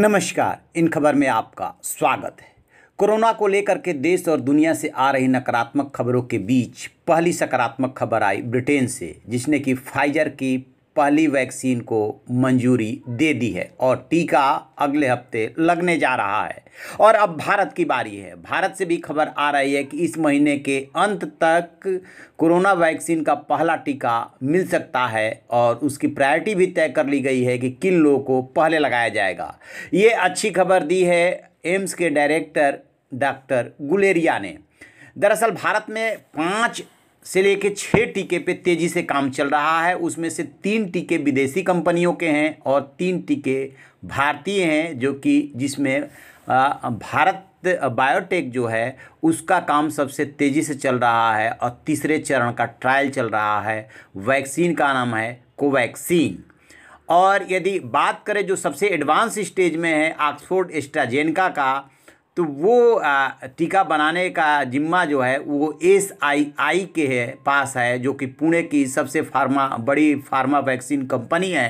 नमस्कार इन खबर में आपका स्वागत है कोरोना को लेकर के देश और दुनिया से आ रही नकारात्मक खबरों के बीच पहली सकारात्मक खबर आई ब्रिटेन से जिसने कि फाइजर की पहली वैक्सीन को मंजूरी दे दी है और टीका अगले हफ्ते लगने जा रहा है और अब भारत की बारी है भारत से भी खबर आ रही है कि इस महीने के अंत तक कोरोना वैक्सीन का पहला टीका मिल सकता है और उसकी प्रायोरिटी भी तय कर ली गई है कि किन लोगों को पहले लगाया जाएगा ये अच्छी खबर दी है एम्स के डायरेक्टर डॉक्टर गुलेरिया ने दरअसल भारत में पाँच से लेकर छः टीके पे तेज़ी से काम चल रहा है उसमें से तीन टीके विदेशी कंपनियों के हैं और तीन टीके भारतीय हैं जो कि जिसमें भारत बायोटेक जो है उसका काम सबसे तेज़ी से चल रहा है और तीसरे चरण का ट्रायल चल रहा है वैक्सीन का नाम है कोवैक्सीन और यदि बात करें जो सबसे एडवांस स्टेज में है ऑक्सफोर्ड एस्ट्राजेनका का तो वो टीका बनाने का जिम्मा जो है वो एस आई आई के है पास है जो कि पुणे की सबसे फार्मा बड़ी फार्मा वैक्सीन कंपनी है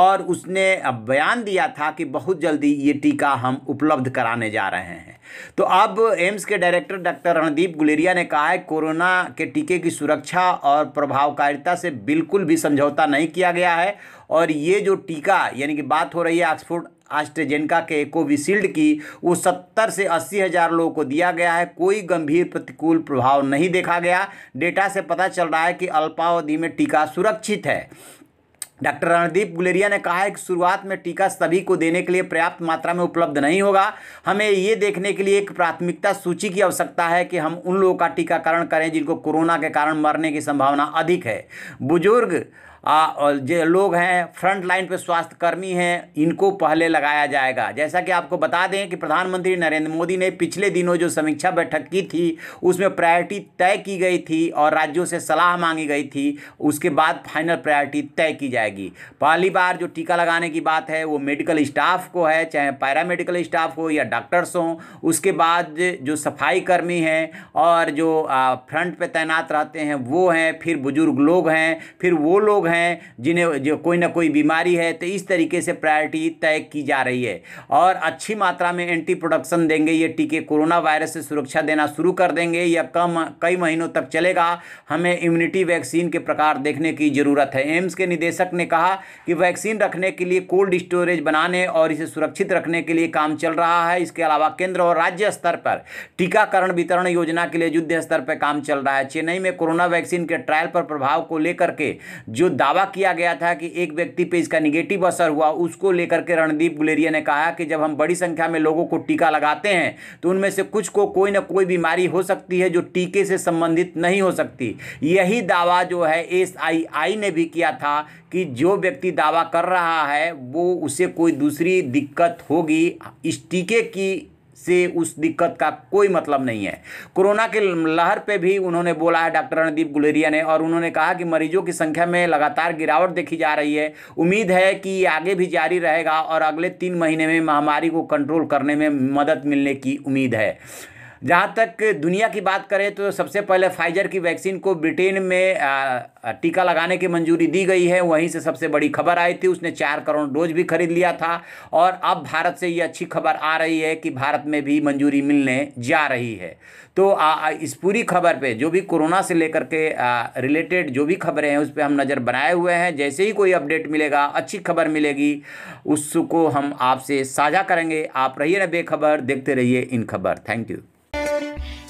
और उसने बयान दिया था कि बहुत जल्दी ये टीका हम उपलब्ध कराने जा रहे हैं तो अब एम्स के डायरेक्टर डॉक्टर रणदीप गुलेरिया ने कहा है कोरोना के टीके की सुरक्षा और प्रभावकारिता से बिल्कुल भी समझौता नहीं किया गया है और ये जो टीका यानी कि बात हो रही है ऑक्सफोर्ड आस्ट्रेजेनका के कोविशील्ड की वो सत्तर से अस्सी हज़ार लोगों को दिया गया है कोई गंभीर प्रतिकूल प्रभाव नहीं देखा गया डेटा से पता चल रहा है कि अल्पावधि में टीका सुरक्षित है डॉक्टर रणदीप गुलेरिया ने कहा है कि शुरुआत में टीका सभी को देने के लिए पर्याप्त मात्रा में उपलब्ध नहीं होगा हमें ये देखने के लिए एक प्राथमिकता सूची की आवश्यकता है कि हम उन लोगों का टीकाकरण करें जिनको कोरोना के कारण मरने की संभावना अधिक है बुजुर्ग आ, जो लोग हैं फ्रंट लाइन पर स्वास्थ्यकर्मी हैं इनको पहले लगाया जाएगा जैसा कि आपको बता दें कि प्रधानमंत्री नरेंद्र मोदी ने पिछले दिनों जो समीक्षा बैठक की थी उसमें प्रायोरिटी तय की गई थी और राज्यों से सलाह मांगी गई थी उसके बाद फाइनल प्रायोरिटी तय की जाएगी जाएगी पहली बार जो टीका लगाने की बात है वो मेडिकल स्टाफ को है चाहे पैरामेडिकल स्टाफ हो या डॉक्टर्स हों उसके बाद जो सफाई कर्मी हैं और जो फ्रंट पे तैनात रहते हैं वो हैं फिर बुज़ुर्ग लोग हैं फिर वो लोग हैं जिन्हें जो कोई ना कोई बीमारी है तो इस तरीके से प्रायोरिटी तय की जा रही है और अच्छी मात्रा में एंटी प्रोडक्शन देंगे ये टीके कोरोना वायरस से सुरक्षा देना शुरू कर देंगे या कम कई महीनों तक चलेगा हमें इम्यूनिटी वैक्सीन के प्रकार देखने की ज़रूरत है एम्स के निदेशक ने ने कहा कि वैक्सीन रखने के लिए कोल्ड स्टोरेज बनाने और इसे सुरक्षित रखने के लिए काम चल रहा है इसके अलावा केंद्र और राज्य स्तर पर टीकाकरण वितरण योजना के लिए युद्ध स्तर पर काम चल रहा है चेन्नई में कोरोना वैक्सीन के ट्रायल पर प्रभाव को लेकर के जो दावा किया गया था कि एक व्यक्ति पर इसका निगेटिव असर हुआ उसको लेकर के रणदीप गुलेरिया ने कहा कि जब हम बड़ी संख्या में लोगों को टीका लगाते हैं तो उनमें से कुछ को कोई ना कोई बीमारी हो सकती है जो टीके से संबंधित नहीं हो सकती यही दावा जो है एस आई आई ने भी किया था कि जो व्यक्ति दावा कर रहा है वो उसे कोई दूसरी दिक्कत होगी इस टीके की से उस दिक्कत का कोई मतलब नहीं है कोरोना के लहर पे भी उन्होंने बोला है डॉक्टर रणदीप गुलेरिया ने और उन्होंने कहा कि मरीजों की संख्या में लगातार गिरावट देखी जा रही है उम्मीद है कि आगे भी जारी रहेगा और अगले तीन महीने में महामारी को कंट्रोल करने में मदद मिलने की उम्मीद है जहाँ तक दुनिया की बात करें तो सबसे पहले फाइजर की वैक्सीन को ब्रिटेन में टीका लगाने की मंजूरी दी गई है वहीं से सबसे बड़ी खबर आई थी उसने चार करोड़ डोज भी खरीद लिया था और अब भारत से ये अच्छी खबर आ रही है कि भारत में भी मंजूरी मिलने जा रही है तो आ, इस पूरी खबर पे जो भी कोरोना से लेकर के रिलेटेड जो भी खबरें हैं उस पर हम नज़र बनाए हुए हैं जैसे ही कोई अपडेट मिलेगा अच्छी खबर मिलेगी उसको हम आपसे साझा करेंगे आप रहिए ना बेखबर देखते रहिए इन खबर थैंक यू